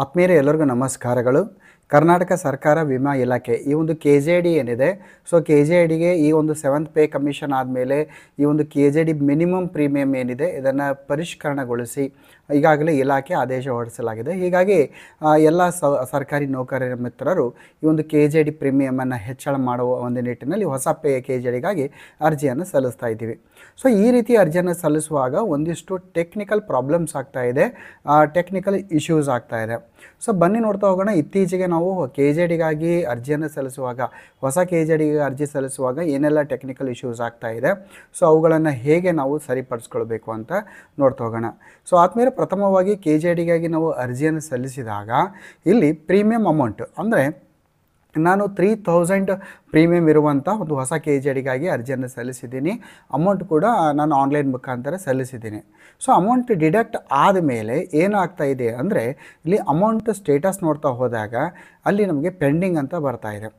ಆತ್ಮೀಯರೇ ಎಲ್ಲರಿಗೂ ನಮಸ್ಕಾರಗಳು ಕರ್ನಾಟಕ ಸರ್ಕಾರ ವಿಮಾ ಇಲಾಖೆ ಈ ಒಂದು ಕೆ ಜೆ ಡಿ ಏನಿದೆ ಸೊ ಕೆ ಜೆ ಡಿಗೆ ಈ ಒಂದು ಸೆವೆಂತ್ ಪೇ ಕಮಿಷನ್ ಆದಮೇಲೆ ಈ ಒಂದು K J D minimum premium ಏನಿದೆ ಇದನ್ನು ಪರಿಷ್ಕರಣಗೊಳಿಸಿ ಈಗಾಗಲೇ ಇಲಾಖೆ ಆದೇಶ ಹೊರಡಿಸಲಾಗಿದೆ ಹೀಗಾಗಿ ಎಲ್ಲ ಸರ್ಕಾರಿ ನೌಕರರ ಮಿತ್ರರು ಈ ಒಂದು ಕೆ ಜೆ ಡಿ ಪ್ರೀಮಿಯಮನ್ನು ಹೆಚ್ಚಳ ಮಾಡುವ ಒಂದು ನಿಟ್ಟಿನಲ್ಲಿ ಹೊಸ ಪೇ ಕೆ ಜೆ ಡಿಗಾಗಿ ಅರ್ಜಿಯನ್ನು ಸಲ್ಲಿಸ್ತಾ ಇದ್ದೀವಿ ಸೊ ಈ ರೀತಿ ಅರ್ಜಿಯನ್ನು ಸಲ್ಲಿಸುವಾಗ ಒಂದಿಷ್ಟು ಟೆಕ್ನಿಕಲ್ ಪ್ರಾಬ್ಲಮ್ಸ್ ಆಗ್ತಾ ಇದೆ ಟೆಕ್ನಿಕಲ್ ಇಶ್ಯೂಸ್ ಆಗ್ತಾ ಇದೆ ಸೊ ಬನ್ನಿ ನೋಡ್ತಾ ಹೋಗೋಣ ಇತ್ತೀಚೆಗೆ ನಾವು ನಾವು ಕೆ ಜೆ ಡಿಗಾಗಿ ಅರ್ಜಿಯನ್ನು ಸಲ್ಲಿಸುವಾಗ ಹೊಸ ಕೆ ಜೆ ಡಿಗೆ ಅರ್ಜಿ ಸಲ್ಲಿಸುವಾಗ ಏನೆಲ್ಲ ಟೆಕ್ನಿಕಲ್ ಇಶ್ಯೂಸ್ ಆಗ್ತಾ ಇದೆ ಸೊ ಅವುಗಳನ್ನು ಹೇಗೆ ನಾವು ಸರಿಪಡಿಸ್ಕೊಳ್ಬೇಕು ಅಂತ ನೋಡ್ತಾ ಹೋಗೋಣ ಸೊ ಆದಮೇಲೆ ಪ್ರಥಮವಾಗಿ ಕೆ ಜೆ ಡಿಗಾಗಿ ನಾವು ಅರ್ಜಿಯನ್ನು ಸಲ್ಲಿಸಿದಾಗ ಇಲ್ಲಿ ಪ್ರೀಮಿಯಂ ಅಮೌಂಟ್ ಅಂದರೆ ನಾನು ತ್ರೀ ತೌಸಂಡ್ ಪ್ರೀಮಿಯಂ ಇರುವಂಥ ಒಂದು ಹೊಸ ಕೆ ಜಿ ಅಡಿಗಾಗಿ ಅರ್ಜಿಯನ್ನು ಸಲ್ಲಿಸಿದ್ದೀನಿ ಅಮೌಂಟ್ ಕೂಡ ನಾನು ಆನ್ಲೈನ್ ಮುಖಾಂತರ ಸಲ್ಲಿಸಿದ್ದೀನಿ ಸೊ ಅಮೌಂಟ್ ಡಿಡಕ್ಟ್ ಮೇಲೆ ಏನಾಗ್ತಾ ಇದೆ ಅಂದರೆ ಇಲ್ಲಿ ಅಮೌಂಟ್ ಸ್ಟೇಟಸ್ ನೋಡ್ತಾ ಹೋದಾಗ ಅಲ್ಲಿ ನಮಗೆ ಪೆಂಡಿಂಗ್ ಅಂತ ಬರ್ತಾ ಇದೆ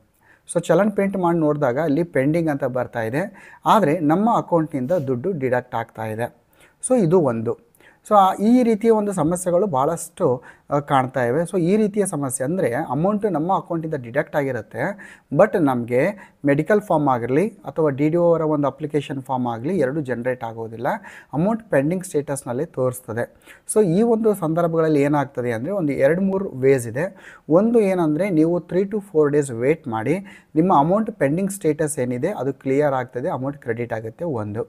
ಸೊ ಚಲನ್ ಪೇಂಟ್ ಮಾಡಿ ನೋಡಿದಾಗ ಅಲ್ಲಿ ಪೆಂಡಿಂಗ್ ಅಂತ ಬರ್ತಾ ಇದೆ ಆದರೆ ನಮ್ಮ ಅಕೌಂಟ್ನಿಂದ ದುಡ್ಡು ಡಿಡಕ್ಟ್ ಆಗ್ತಾ ಇದೆ ಸೊ ಇದು ಒಂದು ಸೊ ಈ ರೀತಿಯ ಒಂದು ಸಮಸ್ಯೆಗಳು ಭಾಳಷ್ಟು ಕಾಣ್ತಾ ಇವೆ ಸೊ ಈ ರೀತಿಯ ಸಮಸ್ಯೆ ಅಂದರೆ ಅಮೌಂಟ್ ನಮ್ಮ ಅಕೌಂಟಿಂದ ಡಿಡಕ್ಟ್ ಆಗಿರುತ್ತೆ ಬಟ್ ನಮಗೆ ಮೆಡಿಕಲ್ ಫಾರ್ಮ್ ಆಗಿರಲಿ ಅಥವಾ ಡಿ ಡಿ ಅವರ ಒಂದು ಅಪ್ಲಿಕೇಶನ್ ಫಾರ್ಮ್ ಆಗಲಿ ಎರಡು ಜನ್ರೇಟ್ ಆಗೋದಿಲ್ಲ ಅಮೌಂಟ್ ಪೆಂಡಿಂಗ್ ಸ್ಟೇಟಸ್ನಲ್ಲಿ ತೋರಿಸ್ತದೆ ಸೊ ಈ ಒಂದು ಸಂದರ್ಭಗಳಲ್ಲಿ ಏನಾಗ್ತದೆ ಅಂದರೆ ಒಂದು ಎರಡು ಮೂರು ವೇಸ್ ಇದೆ ಒಂದು ಏನಂದರೆ ನೀವು three to four days wait ಮಾಡಿ ನಿಮ್ಮ ಅಮೌಂಟ್ ಪೆಂಡಿಂಗ್ ಸ್ಟೇಟಸ್ ಏನಿದೆ ಅದು ಕ್ಲಿಯರ್ ಆಗ್ತದೆ ಅಮೌಂಟ್ ಕ್ರೆಡಿಟ್ ಆಗುತ್ತೆ ಒಂದು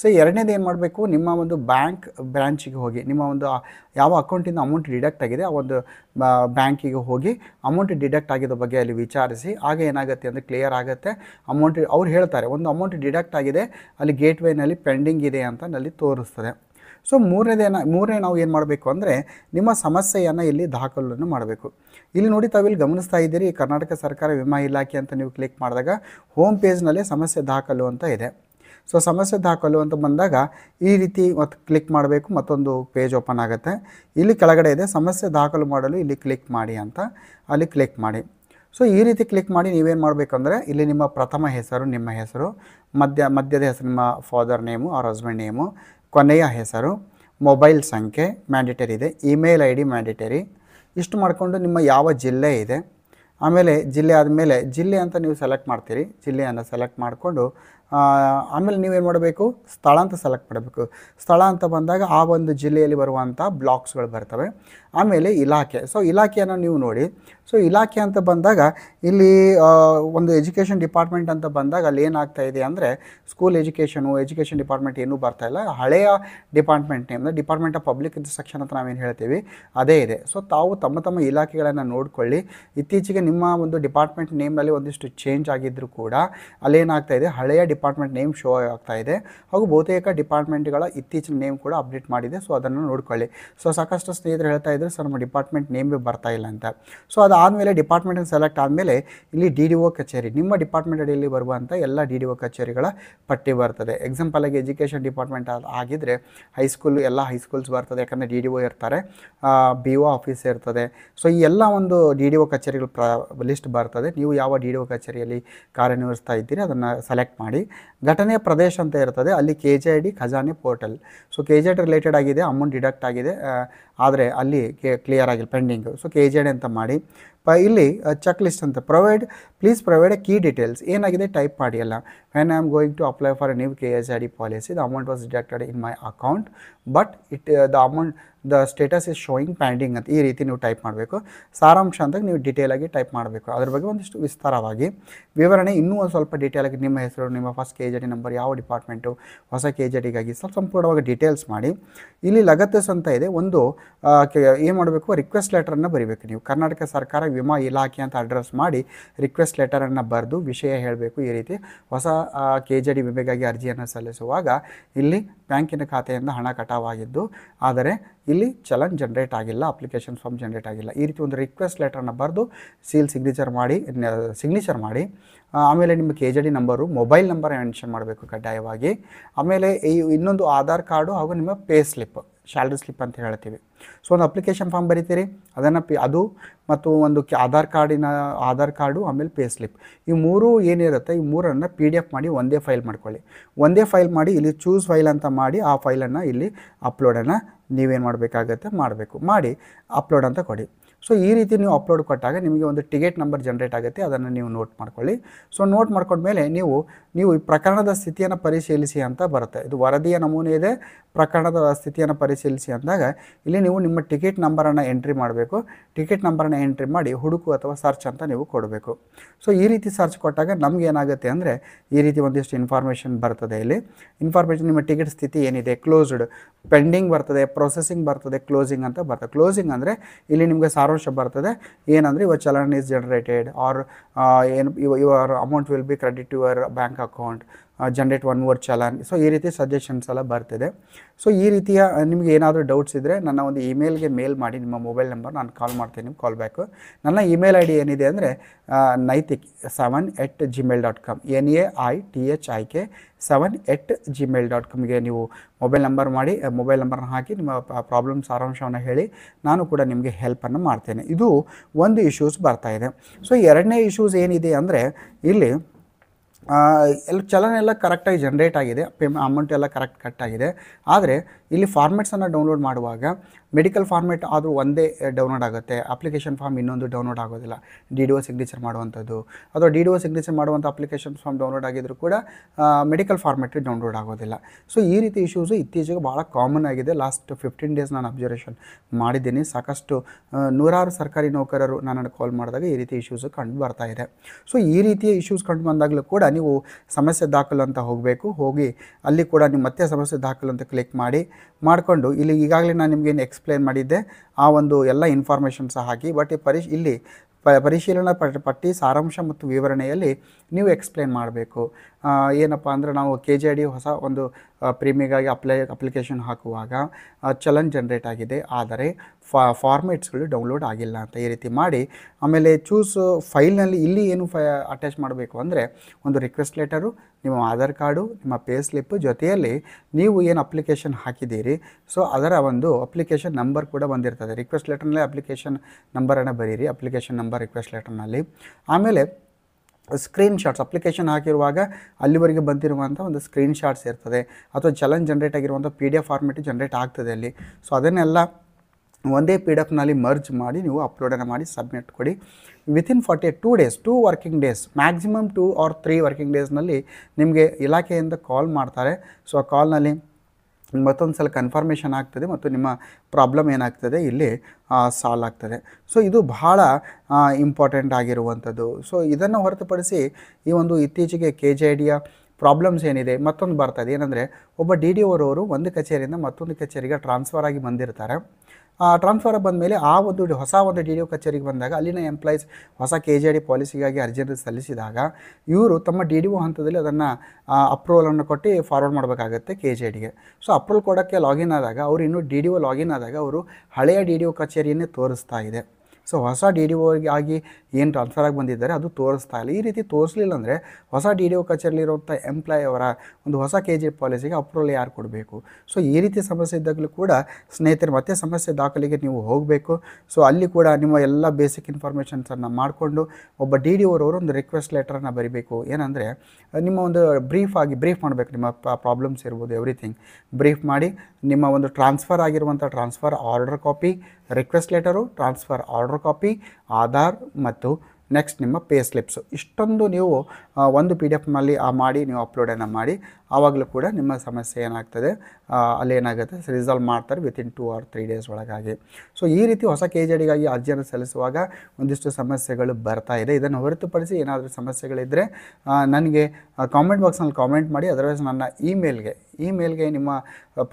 ಸೊ ಎರಡನೇದು ಏನು ಮಾಡಬೇಕು ನಿಮ್ಮ ಒಂದು ಬ್ಯಾಂಕ್ ಬ್ರ್ಯಾಂಚಿಗೆ ಹೋಗಿ ನಿಮ್ಮ ಒಂದು ಯಾವ ಅಕೌಂಟಿಂದ ಅಮೌಂಟ್ ಡಿಡಕ್ಟ್ ಆಗಿದೆ ಆ ಒಂದು ಬ್ಯಾಂಕಿಗೆ ಹೋಗಿ ಅಮೌಂಟ್ ಡಿಡಕ್ಟ್ ಆಗಿರೋ ಬಗ್ಗೆ ಅಲ್ಲಿ ವಿಚಾರಿಸಿ ಆಗ ಏನಾಗುತ್ತೆ ಅಂದರೆ ಕ್ಲಿಯರ್ ಆಗುತ್ತೆ ಅಮೌಂಟ್ ಅವ್ರು ಹೇಳ್ತಾರೆ ಒಂದು ಅಮೌಂಟ್ ಡಿಡಕ್ಟ್ ಆಗಿದೆ ಅಲ್ಲಿ ಗೇಟ್ವೇನಲ್ಲಿ ಪೆಂಡಿಂಗ್ ಇದೆ ಅಂತ ಅಲ್ಲಿ ತೋರಿಸ್ತದೆ ಸೊ ಮೂರನೇದೇನ ಮೂರನೇ ನಾವು ಏನು ಮಾಡಬೇಕು ಅಂದರೆ ನಿಮ್ಮ ಸಮಸ್ಯೆಯನ್ನು ಇಲ್ಲಿ ದಾಖಲನ್ನು ಮಾಡಬೇಕು ಇಲ್ಲಿ ನೋಡಿ ತಾವಿಲ್ಲಿ ಗಮನಿಸ್ತಾ ಇದ್ದೀರಿ ಕರ್ನಾಟಕ ಸರ್ಕಾರ ವಿಮಾ ಇಲಾಖೆ ಅಂತ ನೀವು ಕ್ಲಿಕ್ ಮಾಡಿದಾಗ ಹೋಮ್ ಪೇಜ್ನಲ್ಲೇ ಸಮಸ್ಯೆ ದಾಖಲು ಅಂತ ಇದೆ ಸೊ ಸಮಸ್ಯೆ ದಾಖಲು ಅಂತ ಬಂದಾಗ ಈ ರೀತಿ ಮತ್ತು ಕ್ಲಿಕ್ ಮಾಡಬೇಕು ಮತ್ತೊಂದು ಪೇಜ್ ಓಪನ್ ಆಗುತ್ತೆ ಇಲ್ಲಿ ಕೆಳಗಡೆ ಇದೆ ಸಮಸ್ಯೆ ದಾಖಲು ಮಾಡಲು ಇಲ್ಲಿ ಕ್ಲಿಕ್ ಮಾಡಿ ಅಂತ ಅಲ್ಲಿ ಕ್ಲಿಕ್ ಮಾಡಿ ಸೊ ಈ ರೀತಿ ಕ್ಲಿಕ್ ಮಾಡಿ ನೀವೇನು ಮಾಡಬೇಕಂದ್ರೆ ಇಲ್ಲಿ ನಿಮ್ಮ ಪ್ರಥಮ ಹೆಸರು ನಿಮ್ಮ ಹೆಸರು ಮಧ್ಯ ಮಧ್ಯದ ಹೆಸರು ನಿಮ್ಮ ಫಾದರ್ ನೇಮು ಅವ್ರ ಹಸ್ಬೆಂಡ್ ನೇಮು ಕೊನೆಯ ಹೆಸರು ಮೊಬೈಲ್ ಸಂಖ್ಯೆ ಮ್ಯಾಂಡಿಟರಿ ಇದೆ ಇಮೇಲ್ ಐ ಡಿ ಮ್ಯಾಂಡಿಟರಿ ಇಷ್ಟು ಮಾಡಿಕೊಂಡು ನಿಮ್ಮ ಯಾವ ಜಿಲ್ಲೆ ಇದೆ ಆಮೇಲೆ ಜಿಲ್ಲೆ ಆದಮೇಲೆ ಜಿಲ್ಲೆ ಅಂತ ನೀವು ಸೆಲೆಕ್ಟ್ ಮಾಡ್ತೀರಿ ಜಿಲ್ಲೆಯನ್ನು ಸೆಲೆಕ್ಟ್ ಮಾಡಿಕೊಂಡು ಆಮೇಲೆ ನೀವೇನು ಮಾಡಬೇಕು ಸ್ಥಳ ಅಂತ ಸೆಲೆಕ್ಟ್ ಮಾಡಬೇಕು ಸ್ಥಳ ಅಂತ ಬಂದಾಗ ಆ ಒಂದು ಜಿಲ್ಲೆಯಲ್ಲಿ ಬರುವಂಥ ಬ್ಲಾಕ್ಸ್ಗಳು ಬರ್ತವೆ ಆಮೇಲೆ ಇಲಾಖೆ ಸೊ ಇಲಾಖೆಯನ್ನು ನೀವು ನೋಡಿ ಸೊ ಇಲಾಖೆ ಅಂತ ಬಂದಾಗ ಇಲ್ಲಿ ಒಂದು ಎಜುಕೇಷನ್ ಡಿಪಾರ್ಟ್ಮೆಂಟ್ ಅಂತ ಬಂದಾಗ ಅಲ್ಲಿ ಏನಾಗ್ತಾ ಇದೆ ಅಂದರೆ ಸ್ಕೂಲ್ ಎಜುಕೇಷನು ಎಜುಕೇಷನ್ ಡಿಪಾರ್ಟ್ಮೆಂಟ್ ಏನೂ ಬರ್ತಾ ಇಲ್ಲ ಹಳೆಯ department name department of public instruction ಅಂತ ನಾವೇನು ಹೇಳ್ತೀವಿ ಅದೇ ಇದೆ ಸೊ ತಾವು ತಮ್ಮ ತಮ್ಮ ಇಲಾಖೆಗಳನ್ನು ನೋಡಿಕೊಳ್ಳಿ ಇತ್ತೀಚೆಗೆ ನಿಮ್ಮ ಒಂದು ಡಿಪಾರ್ಟ್ಮೆಂಟ್ ನೇಮ್ನಲ್ಲಿ ಒಂದಿಷ್ಟು ಚೇಂಜ್ ಆಗಿದ್ದರೂ ಕೂಡ ಅಲ್ಲೇನಾಗ್ತಾ ಇದೆ ಹಳೆಯ ಡಿಪಾರ್ಟ್ಮೆಂಟ್ ನೇಮ್ ಶೋ ಆಗ್ತಾ ಇದೆ ಹಾಗೂ ಬಹುತೇಕ ಡಿಪಾರ್ಟ್ಮೆಂಟ್ಗಳ ಇತ್ತೀಚಿನ ನೇಮ್ ಕೂಡ ಅಪ್ಡೇಟ್ ಮಾಡಿದೆ ಸೊ ಅದನ್ನು ನೋಡ್ಕೊಳ್ಳಿ ಸೊ ಸಾಕಷ್ಟು ಸ್ನೇಹಿತರು ಹೇಳ್ತಾ ಇದ್ದರು ಸರ್ ನಮ್ಮ ಡಿಪಾರ್ಟ್ಮೆಂಟ್ ನೇಮೇ ಬರ್ತಾ ಇಲ್ಲ ಅಂತ ಸೊ ಅದಾದಮೇಲೆ ಡಿಪಾರ್ಟ್ಮೆಂಟನ್ನು ಸೆಲೆಕ್ಟ್ ಆದಮೇಲೆ ಇಲ್ಲಿ ಡಿ ಡಿ ಒ ಕಚೇರಿ ನಿಮ್ಮ ಡಿಪಾರ್ಟ್ಮೆಂಟ್ ಅಡಿಯಲ್ಲಿ ಬರುವಂಥ ಎಲ್ಲ ಡಿ ಡಿ ಒ ಕಚೇರಿಗಳ ಪಟ್ಟಿ ಬರ್ತದೆ ಎಕ್ಸಾಂಪಲ್ ಆಗಿ ಎಜುಕೇಷನ್ ಡಿಪಾರ್ಟ್ಮೆಂಟ್ ಆಗಿದ್ದರೆ ಹೈಸ್ಕೂಲ್ ಎಲ್ಲ ಹೈಸ್ಕೂಲ್ಸ್ ಬರ್ತದೆ ಯಾಕಂದರೆ ಡಿ ಡಿ ಒ ಇರ್ತಾರೆ ಬಿ ಒ ಆಫೀಸ್ ಇರ್ತದೆ ಸೊ ಈ ಎಲ್ಲ ಒಂದು ಡಿ ಡಿ ಒ ಕಚೇರಿಗಳು ಪ್ರ ಲಿಸ್ಟ್ ಬರ್ತದೆ ನೀವು ಯಾವ ಡಿ ಡಿ ಒ ಕಚೇರಿಯಲ್ಲಿ ಕಾರ್ಯನಿರ್ವಹಿಸ್ತಾ ಇದ್ದೀರಿ ಅದನ್ನು ಸೆಲೆಕ್ಟ್ ಮಾಡಿ ಘಟನೆಯ ಪ್ರದೇಶ ಅಂತ ಇರ್ತದೆ ಅಲ್ಲಿ ಕೆ ಜೆ ಐ ಡಿ ಖಜಾನೆ portal so K J I D related ಆಗಿದೆ ಅಮೌಂಟ್ ಡಿಡಕ್ಟ್ ಆಗಿದೆ ಆದರೆ ಅಲ್ಲಿ ಕ್ಲಿಯರ್ ಆಗಿಲ್ಲ pending so K J I D ಅಂತ ಮಾಡಿ ಇಲ್ಲಿ ಚೆಕ್ ಲಿಸ್ಟ್ ಅಂತ provide please provide a key details ಏನಾಗಿದೆ ಟೈಪ್ ಮಾಡಿ ಅಲ್ಲ when I am going to apply for new K S I D policy the amount was deducted in my account but it the amount the status is showing pending ಅಂತ ಈ ರೀತಿ ನೀವು type ಮಾಡಬೇಕು ಸಾರಾಂಶ ಅಂತ ನೀವು ಡೀಟೇಲಾಗಿ ಟೈಪ್ ಮಾಡಬೇಕು ಅದ್ರ ಬಗ್ಗೆ ಒಂದಿಷ್ಟು ವಿಸ್ತಾರವಾಗಿ ವಿವರಣೆ ಇನ್ನೂ ಒಂದು ಸ್ವಲ್ಪ ಆಗಿ ನಿಮ್ಮ ಹೆಸರು ನಿಮ್ಮ first K J D number ಯಾವ ಡಿಪಾರ್ಟ್ಮೆಂಟು ಹೊಸ ಕೆ ಜೆ ಡಿಗಾಗಿ ಸ್ವಲ್ಪ ಸಂಪೂರ್ಣವಾಗಿ ಡೀಟೇಲ್ಸ್ ಮಾಡಿ ಇಲ್ಲಿ ಲಗತ್ತಸ್ ಅಂತ ಇದೆ ಒಂದು ಏನು ಮಾಡಬೇಕು ರಿಕ್ವೆಸ್ಟ್ ಲೆಟರನ್ನು ಬರೀಬೇಕು ನೀವು ಕರ್ನಾಟಕ ಸರ್ಕಾರ ವಿಮಾ ಇಲಾಖೆ ಅಂತ ಅಡ್ರೆಸ್ ಮಾಡಿ ರಿಕ್ವೆಸ್ಟ್ ಲೆಟರನ್ನು ಬರೆದು ವಿಷಯ ಹೇಳಬೇಕು ಈ ರೀತಿ ಹೊಸ ಕೆ ಜೆ ಡಿ ವಿಮೆಗಾಗಿ ಅರ್ಜಿಯನ್ನು ಸಲ್ಲಿಸುವಾಗ ಇಲ್ಲಿ ಬ್ಯಾಂಕಿನ ಖಾತೆಯಿಂದ ಹಣ ಕಟಾವಾಗಿದ್ದು ಆದರೆ ಇಲ್ಲಿ ಚಲನ್ ಜನ್ರೇಟ್ ಆಗಿಲ್ಲ ಅಪ್ಲಿಕೇಶನ್ ಫಾರ್ಮ್ ಜನ್ರೇಟ್ ಆಗಿಲ್ಲ ಈ ರೀತಿ ಒಂದು ರಿಕ್ವೆಸ್ಟ್ ಲೆಟರನ್ನು ಬರೆದು ಸೀಲ್ ಸಿಗ್ನೇಚರ್ ಮಾಡಿ ಸಿಗ್ನೇಚರ್ ಮಾಡಿ ಆಮೇಲೆ ನಿಮ್ಮ K J D number mobile number mention ಮಾಡಬೇಕು ಕಡ್ಡಾಯವಾಗಿ ಆಮೇಲೆ ಈ ಇನ್ನೊಂದು ಆಧಾರ್ ಕಾರ್ಡು ಹಾಗೂ ನಿಮ್ಮ ಪೇ ಸ್ಲಿಪ್ ಸ್ಯಾಲ್ರಿ ಸ್ಲಿಪ್ ಅಂತ ಹೇಳ್ತೀವಿ ಸೊ ಒಂದು ಅಪ್ಲಿಕೇಶನ್ ಫಾರ್ಮ್ ಬರೀತೀರಿ ಅದನ್ನು ಪಿ ಅದು ಮತ್ತು ಒಂದು ಆಧಾರ್ ಕಾರ್ಡಿನ ಆಧಾರ್ ಕಾರ್ಡು ಆಮೇಲೆ ಪೇ ಸ್ಲಿಪ್ ಈ ಮೂರು ಏನಿರುತ್ತೆ ಈ ಮೂರನ್ನು ಪಿ ಡಿ ಎಫ್ ಮಾಡಿ ಒಂದೇ ಫೈಲ್ ಮಾಡ್ಕೊಳ್ಳಿ ಒಂದೇ ಫೈಲ್ ಮಾಡಿ ಇಲ್ಲಿ ಚೂಸ್ ಫೈಲ್ ಅಂತ ಮಾಡಿ ಆ ಫೈಲನ್ನು ಇಲ್ಲಿ ಅಪ್ಲೋಡನ್ನು ನೀವೇನು ಮಾಡಬೇಕಾಗತ್ತೆ ಮಾಡಬೇಕು ಮಾಡಿ ಅಪ್ಲೋಡ್ ಅಂತ ಕೊಡಿ ಸೊ ಈ ರೀತಿ ನೀವು ಅಪ್ಲೋಡ್ ಕೊಟ್ಟಾಗ ನಿಮಗೆ ಒಂದು ಟಿಕೆಟ್ ನಂಬರ್ ಜನ್ರೇಟ್ ಆಗುತ್ತೆ ಅದನ್ನು ನೀವು ನೋಟ್ ಮಾಡ್ಕೊಳ್ಳಿ ಸೊ ನೋಟ್ ಮಾಡ್ಕೊಂಡ್ಮೇಲೆ ನೀವು ನೀವು ಈ ಪ್ರಕರಣದ ಸ್ಥಿತಿಯನ್ನು ಪರಿಶೀಲಿಸಿ ಅಂತ ಬರುತ್ತೆ ಇದು ವರದಿಯ ನಮೂನೆ ಇದೆ ಪ್ರಕರಣದ ಸ್ಥಿತಿಯನ್ನು ಪರಿಶೀಲಿಸಿ ಅಂದಾಗ ಇಲ್ಲಿ ನೀವು ನಿಮ್ಮ ಟಿಕೆಟ್ ನಂಬರನ್ನು ಎಂಟ್ರಿ ಮಾಡಬೇಕು ಟಿಕೆಟ್ ನಂಬರನ್ನು ಎಂಟ್ರಿ ಮಾಡಿ ಹುಡುಕು ಅಥವಾ ಸರ್ಚ್ ಅಂತ ನೀವು ಕೊಡಬೇಕು ಸೊ ಈ ರೀತಿ ಸರ್ಚ್ ಕೊಟ್ಟಾಗ ನಮ್ಗೆ ಏನಾಗುತ್ತೆ ಅಂದರೆ ಈ ರೀತಿ ಒಂದಿಷ್ಟು ಇನ್ಫಾರ್ಮೇಷನ್ ಬರ್ತದೆ ಇಲ್ಲಿ ಇನ್ಫಾರ್ಮೇಷನ್ ನಿಮ್ಮ ಟಿಕೆಟ್ ಸ್ಥಿತಿ ಏನಿದೆ ಕ್ಲೋಸ್ಡ್ ಪೆಂಡಿಂಗ್ ಬರ್ತದೆ ಪ್ರೊಸೆಸಿಂಗ್ ಬರ್ತದೆ ಕ್ಲೋಸಿಂಗ್ ಅಂತ ಬರ್ತದೆ ಕ್ಲೋಸಿಂಗ್ ಅಂದರೆ ಇಲ್ಲಿ ನಿಮಗೆ ಸಾರ್ವ इनफार्मेशन बरत है चलन इस जनरेटेड और amount will credit your bank account generate one ವರ್ ಚಲನ್ ಸೊ ಈ ರೀತಿ ಸಜೆಷನ್ಸ್ ಎಲ್ಲ ಬರ್ತಿದೆ ಸೊ ಈ ರೀತಿಯ ನಿಮಗೆ ಏನಾದರೂ ಡೌಟ್ಸ್ ಇದ್ದರೆ ನನ್ನ ಒಂದು ಇಮೇಲ್ಗೆ ಮೇಲ್ ಮಾಡಿ ನಿಮ್ಮ ಮೊಬೈಲ್ ನಂಬರ್ ನಾನು ಕಾಲ್ ಮಾಡ್ತೀನಿ ನಿಮ್ಗೆ ಕಾಲ್ ಬ್ಯಾಕು ನನ್ನ ಇಮೇಲ್ ಐ ಡಿ ಏನಿದೆ ಅಂದರೆ Naitik seven at Gmail dot com N A I T H I K seven at Gmail dot ಕಾಮ್ಗೆ ನೀವು ಮೊಬೈಲ್ ನಂಬರ್ ಮಾಡಿ ಮೊಬೈಲ್ ನಂಬರ್ನ ಹಾಕಿ ನಿಮ್ಮ ಪ್ರಾಬ್ಲಮ್ ಸಾರಾಂಶವನ್ನು ಹೇಳಿ ನಾನು ಕೂಡ ನಿಮಗೆ ಹೆಲ್ಪನ್ನು ಮಾಡ್ತೇನೆ ಇದು ಒಂದು ಇಶ್ಯೂಸ್ ಬರ್ತಾಯಿದೆ ಸೊ ಎರಡನೇ ಇಶ್ಯೂಸ್ ಏನಿದೆ ಅಂದರೆ ಇಲ್ಲಿ ಎಲ್ಲ ಚಲನ ಎಲ್ಲ ಕರೆಕ್ಟಾಗಿ ಜನ್ರೇಟ್ ಆಗಿದೆ ಪೇಮ್ ಅಮೌಂಟ್ ಎಲ್ಲ ಕರೆಕ್ಟ್ ಕಟ್ ಆಗಿದೆ ಆದರೆ ಇಲ್ಲಿ ಫಾರ್ಮೆಟ್ಸನ್ನು ಡೌನ್ಲೋಡ್ ಮಾಡುವಾಗ ಮೆಡಿಕಲ್ ಫಾರ್ಮೆಟ್ ಆದರೂ ಒಂದೇ ಡೌನ್ಲೋಡ್ ಆಗುತ್ತೆ ಅಪ್ಲಿಕೇಶನ್ ಫಾರ್ಮ್ ಇನ್ನೊಂದು ಡೌನ್ಲೋಡ್ ಆಗೋದಿಲ್ಲ ಡಿ ಡಿ ಒ ಸಿಗ್ನೇಚರ್ ಮಾಡುವಂಥದ್ದು ಅಥವಾ ಡಿ ಡಿ ಒ ಸಿಗ್ನೇಚರ್ ಮಾಡುವಂಥ ಅಪ್ಲಿಕೇಶನ್ ಫಾರ್ಮ್ ಡೌನ್ಲೋಡ್ ಆಗಿದ್ದರೂ ಕೂಡ ಮೆಡಿಕಲ್ ಫಾರ್ಮೆಟ್ ಡೌನ್ಲೋಡ್ ಆಗೋದಿಲ್ಲ ಸೊ ಈ ರೀತಿ ಇಶ್ಯೂಸು ಇತ್ತೀಚೆಗೆ ಭಾಳ ಕಾಮನ್ ಆಗಿದೆ ಲಾಸ್ಟ್ ಫಿಫ್ಟೀನ್ ಡೇಸ್ ನಾನು ಅಬ್ಸರ್ವೇಷನ್ ಮಾಡಿದ್ದೀನಿ ಸಾಕಷ್ಟು ನೂರಾರು ಸರ್ಕಾರಿ ನೌಕರರು ನನ್ನನ್ನು ಕಾಲ್ ಮಾಡಿದಾಗ ಈ ರೀತಿ ಇಶ್ಯೂಸು ಕಂಡು ಬರ್ತಾ ಇದೆ ಸೊ ಈ ರೀತಿಯ ಇಶ್ಯೂಸ್ ಕಂಡು ಬಂದಾಗಲೂ ಕೂಡ ನೀವು ಸಮಸ್ಯೆ ದಾಖಲು ಅಂತ ಹೋಗಬೇಕು ಹೋಗಿ ಅಲ್ಲಿ ಕೂಡ ನೀವು ಮತ್ತೆ ಸಮಸ್ಯೆ ದಾಖಲು ಅಂತ ಕ್ಲಿಕ್ ಮಾಡಿ ಮಾಡಿಕೊಂಡು ಇಲ್ಲಿ ಈಗಾಗಲೇ ನಾನು ನಿಮಗೇನು ಎಕ್ಸ್ಪ್ಲೇನ್ ಮಾಡಿದ್ದೆ ಆ ಒಂದು ಎಲ್ಲ ಇನ್ಫಾರ್ಮೇಷನ್ ಸಹ ಹಾಕಿ ಬಟ್ ಈ ಪರಿಶ್ ಇಲ್ಲಿ ಪರಿಶೀಲನಾ ಪಟ್ಟಿ ಸಾರಾಂಶ ಮತ್ತು ವಿವರಣೆಯಲ್ಲಿ ನೀವು ಎಕ್ಸ್ಪ್ಲೇನ್ ಮಾಡಬೇಕು ಏನಪ್ಪ ಅಂದರೆ ನಾವು ಕೆ ಜೆ ಡಿ ಹೊಸ ಒಂದು ಪ್ರೀಮಿಗಾಗಿ ಅಪ್ಲೈ ಅಪ್ಲಿಕೇಶನ್ ಹಾಕುವಾಗ ಚಲನ್ ಜನ್ರೇಟ್ ಆಗಿದೆ ಆದರೆ ಫಾ ಫಾರ್ಮೇಟ್ಸ್ಗಳು ಡೌನ್ಲೋಡ್ ಆಗಿಲ್ಲ ಅಂತ ಈ ರೀತಿ ಮಾಡಿ ಆಮೇಲೆ ಚೂಸ್ ಫೈಲ್ನಲ್ಲಿ ಇಲ್ಲಿ ಏನು ಫೈ ಅಟ್ಯಾಚ್ ಮಾಡಬೇಕು ಅಂದರೆ ಒಂದು ರಿಕ್ವೆಸ್ಟ್ ಲೆಟರು ನಿಮ್ಮ ಆಧಾರ್ ಕಾರ್ಡು ನಿಮ್ಮ ಪೇ ಸ್ಲಿಪ್ ಜೊತೆಯಲ್ಲಿ ನೀವು ಏನು ಅಪ್ಲಿಕೇಶನ್ ಹಾಕಿದ್ದೀರಿ ಸೊ ಅದರ ಒಂದು ಅಪ್ಲಿಕೇಶನ್ ನಂಬರ್ ಕೂಡ ಬಂದಿರ್ತದೆ ರಿಕ್ವೆಸ್ಟ್ ಲೆಟರ್ನಲ್ಲೇ ಅಪ್ಲಿಕೇಶನ್ ನಂಬರನ್ನು ಬರೀರಿ ಅಪ್ಲಿಕೇಶನ್ ನಂಬರ್ ರಿಕ್ವೆಸ್ಟ್ ಲೆಟರ್ನಲ್ಲಿ ಆಮೇಲೆ ಸ್ಕ್ರೀನ್ ಶಾಟ್ಸ್ ಅಪ್ಲಿಕೇಶನ್ ಹಾಕಿರುವಾಗ ಅಲ್ಲಿವರೆಗೆ ಬಂದಿರುವಂಥ ಒಂದು ಸ್ಕ್ರೀನ್ ಶಾಟ್ಸ್ ಇರ್ತದೆ ಅಥವಾ ಚಲನ್ ಜನ್ರೇಟ್ ಆಗಿರುವಂಥ P D F format generate ಆಗ್ತದೆ ಅಲ್ಲಿ ಸೊ ಅದನ್ನೆಲ್ಲ ಒಂದೇ ಪಿ ಡಿ ಎಫ್ನಲ್ಲಿ ಮರ್ಜ್ ಮಾಡಿ ನೀವು ಅಪ್ಲೋಡನ್ನು ಮಾಡಿ ಸಬ್ಮಿಟ್ ಕೊಡಿ within forty two days two working days maximum two or three working ಡೇಸ್ನಲ್ಲಿ ನಿಮಗೆ ಇಲಾಖೆಯಿಂದ ಕಾಲ್ ಮಾಡ್ತಾರೆ ಸೊ ಆ ಕಾಲ್ನಲ್ಲಿ ಮತ್ತೊಂದು ಸಲ ಕನ್ಫರ್ಮೇಷನ್ ಆಗ್ತದೆ ಮತ್ತು ನಿಮ್ಮ ಪ್ರಾಬ್ಲಮ್ ಏನಾಗ್ತದೆ ಇಲ್ಲಿ ಸಾಲ್ವ್ ಆಗ್ತದೆ ಸೊ ಇದು ಬಹಳ ಇಂಪಾರ್ಟೆಂಟ್ ಆಗಿರುವಂಥದ್ದು ಸೊ ಇದನ್ನು ಹೊರತುಪಡಿಸಿ ಈ ಒಂದು ಇತ್ತೀಚೆಗೆ ಕೆ ಜೆ ಡಿಯ ಪ್ರಾಬ್ಲಮ್ಸ್ ಏನಿದೆ ಮತ್ತೊಂದು ಬರ್ತದೆ ಏನಂದರೆ ಒಬ್ಬ ಡಿ ಡಿ ಒರವರು ಒಂದು ಕಚೇರಿಯಿಂದ ಮತ್ತೊಂದು ಕಚೇರಿಗೆ ಟ್ರಾನ್ಸ್ಫರ್ ಆಗಿ ಬಂದಿರ್ತಾರೆ ಆ ಟ್ರಾನ್ಸ್ಫರ್ ಮೇಲೆ ಆ ಒಂದು ಹೊಸ ಒಂದು ಡಿ ಡಿ ಒ ಕಚೇರಿಗೆ ಬಂದಾಗ ಅಲ್ಲಿನ ಎಂಪ್ಲಾಯೀಸ್ ಹೊಸ ಕೆ ಜೆ ಡಿ ಪಾಲಿಸಿಗಾಗಿ ಅರ್ಜಿಯನ್ನು ಸಲ್ಲಿಸಿದಾಗ ಇವರು ತಮ್ಮ ಡಿ ಡಿ ಒ ಹಂತದಲ್ಲಿ ಅದನ್ನು ಅಪ್ರೂವಲನ್ನು ಕೊಟ್ಟು ಫಾರ್ವರ್ಡ್ ಮಾಡಬೇಕಾಗುತ್ತೆ ಕೆ ಜಿ ಡಿಗೆ ಸೊ ಅಪ್ರೂವಲ್ ಕೊಡೋಕ್ಕೆ ಲಾಗಿನ್ ಆದಾಗ ಅವರು ಇನ್ನೂ ಡಿ ಡಿ ಒ ಲಾಗಿನ್ ಆದಾಗ ಅವರು ಹಳೆಯ ಡಿ ಡಿ ಒ ಕಚೇರಿಯನ್ನೇ ತೋರಿಸ್ತಾ ಇದೆ ಸೊ ಹೊಸ ಡಿ ಡಿ ಓಗೆ ಆಗಿ ಏನು ಟ್ರಾನ್ಸ್ಫರ್ ಆಗಿ ಬಂದಿದ್ದಾರೆ ಅದು ತೋರಿಸ್ತಾ ಇಲ್ಲ ಈ ರೀತಿ ತೋರಿಸಲಿಲ್ಲ ಅಂದರೆ ಹೊಸ ಡಿ ಡಿ ಒ ಕಚೇರಿಲಿರುವಂಥ ಎಂಪ್ಲಾಯ್ ಅವರ ಒಂದು ಹೊಸ ಕೆ ಜಿ ಪಾಲಿಸಿಗೆ ಅಪ್ರೂವಲ್ ಯಾರು ಕೊಡಬೇಕು ಸೊ ಈ ರೀತಿ ಸಮಸ್ಯೆ ಇದ್ದಾಗಲೂ ಕೂಡ ಸ್ನೇಹಿತರು ಮತ್ತೆ ಸಮಸ್ಯೆ ದಾಖಲೆಗೆ ನೀವು ಹೋಗಬೇಕು ಸೊ ಅಲ್ಲಿ ಕೂಡ ನಿಮ್ಮ ಎಲ್ಲ ಬೇಸಿಕ್ ಇನ್ಫಾರ್ಮೇಷನ್ಸನ್ನು ಮಾಡಿಕೊಂಡು ಒಬ್ಬ ಡಿ ಡಿ ಓರವರು ಒಂದು ರಿಕ್ವೆಸ್ಟ್ ಲೆಟರನ್ನು ಬರೀಬೇಕು ಏನಂದರೆ ನಿಮ್ಮ ಒಂದು ಬ್ರೀಫ್ ಆಗಿ ಬ್ರೀಫ್ ಮಾಡಬೇಕು ನಿಮ್ಮ ಪ್ರಾಬ್ಲಮ್ಸ್ ಇರ್ಬೋದು ಎವ್ರಿಥಿಂಗ್ ಬ್ರೀಫ್ ಮಾಡಿ ನಿಮ್ಮ ಒಂದು ಟ್ರಾನ್ಸ್ಫರ್ ಆಗಿರುವಂಥ transfer order copy request letter transfer order copy Aadhaar ಮತ್ತು ನೆಕ್ಸ್ಟ್ ನಿಮ್ಮ ಪೇ ಸ್ಲಿಪ್ಸು ಇಷ್ಟೊಂದು ನೀವು ಒಂದು ಪಿ ಡಿ ಎಫ್ನಲ್ಲಿ ಆ ಮಾಡಿ ನೀವು ಅಪ್ಲೋಡನ್ನು ಮಾಡಿ ಆವಾಗಲೂ ಕೂಡ ನಿಮ್ಮ ಸಮಸ್ಯೆ ಏನಾಗ್ತದೆ ಅಲ್ಲೇನಾಗುತ್ತೆ ರಿಸಲ್ವ್ ಮಾಡ್ತಾರೆ within two or three days ಒಳಗಾಗಿ ಸೊ ಈ ರೀತಿ ಹೊಸ ಕೆ ಜೆ ಡಿಗಾಗಿ ಅರ್ಜಿಯನ್ನು ಸಲ್ಲಿಸುವಾಗ ಒಂದಿಷ್ಟು ಸಮಸ್ಯೆಗಳು ಬರ್ತಾ ಇದೆ ಇದನ್ನು ಹೊರತುಪಡಿಸಿ ಏನಾದರೂ ಸಮಸ್ಯೆಗಳಿದ್ದರೆ ನನಗೆ ಕಾಮೆಂಟ್ ಬಾಕ್ಸ್ನಲ್ಲಿ ಕಾಮೆಂಟ್ ಮಾಡಿ ಅದರ್ವೈಸ್ ನನ್ನ ಇಮೇಲ್ಗೆ ಇಮೇಲ್ಗೆ ನಿಮ್ಮ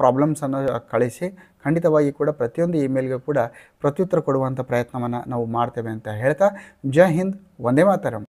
ಪ್ರಾಬ್ಲಮ್ಸನ್ನು ಕಳಿಸಿ ಖಂಡಿತವಾಗಿ ಕೂಡ ಪ್ರತಿಯೊಂದು ಇಮೇಲ್ಗೆ ಕೂಡ ಪ್ರತ್ಯುತ್ತರ ಕೊಡುವಂಥ ಪ್ರಯತ್ನವನ್ನು ನಾವು ಮಾಡ್ತೇವೆ ಅಂತ ಹೇಳ್ತಾ ಜೈ ಹಿಂದ್ ಒಂದೇ ಮಾತರಂ